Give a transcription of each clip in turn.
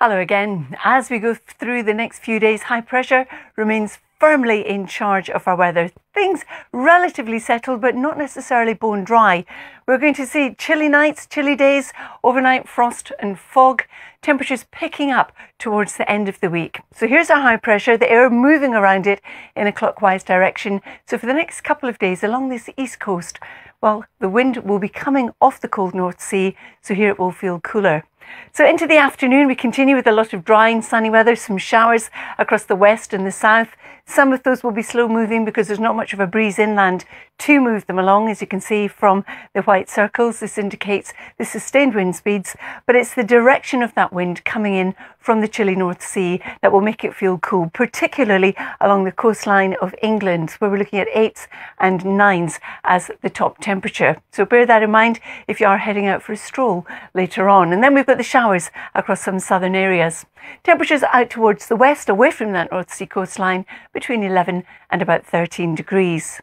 Hello again. As we go through the next few days, high pressure remains firmly in charge of our weather. Things relatively settled, but not necessarily bone dry. We're going to see chilly nights, chilly days, overnight frost and fog, temperatures picking up towards the end of the week. So here's our high pressure, the air moving around it in a clockwise direction. So for the next couple of days along this east coast, well, the wind will be coming off the cold North Sea, so here it will feel cooler. So into the afternoon, we continue with a lot of dry and sunny weather, some showers across the west and the south. Some of those will be slow moving because there's not much of a breeze inland to move them along. As you can see from the white circles, this indicates the sustained wind speeds, but it's the direction of that wind coming in from the chilly North Sea that will make it feel cool, particularly along the coastline of England, where we're looking at eights and nines as the top temperature. So bear that in mind if you are heading out for a stroll later on. And then we've got the showers across some southern areas. Temperatures out towards the west, away from that North Sea coastline, between 11 and about 13 degrees.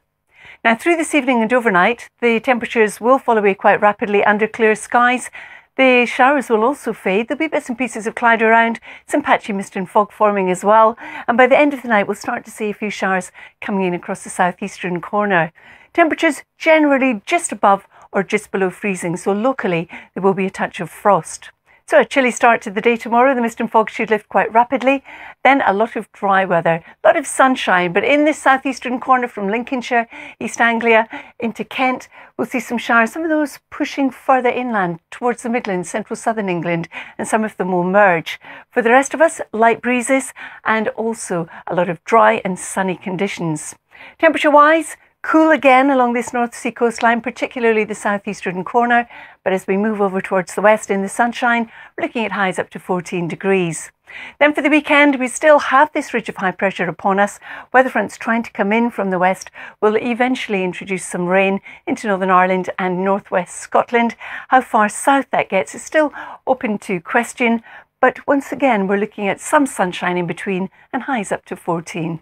Now, through this evening and overnight, the temperatures will fall away quite rapidly under clear skies. The showers will also fade. There'll be bits and pieces of cloud around, some patchy mist and fog forming as well. And by the end of the night, we'll start to see a few showers coming in across the southeastern corner. Temperatures generally just above or just below freezing, so locally there will be a touch of frost. So a chilly start to the day tomorrow. The mist and fog should lift quite rapidly. Then a lot of dry weather, a lot of sunshine. But in this southeastern corner from Lincolnshire, East Anglia into Kent, we'll see some showers. Some of those pushing further inland towards the Midlands, central southern England, and some of them will merge. For the rest of us, light breezes and also a lot of dry and sunny conditions. Temperature wise, Cool again along this North Sea coastline, particularly the southeastern corner, but as we move over towards the west in the sunshine, we're looking at highs up to 14 degrees. Then for the weekend, we still have this ridge of high pressure upon us. Weather fronts trying to come in from the west will eventually introduce some rain into Northern Ireland and northwest Scotland. How far south that gets is still open to question, but once again, we're looking at some sunshine in between and highs up to 14.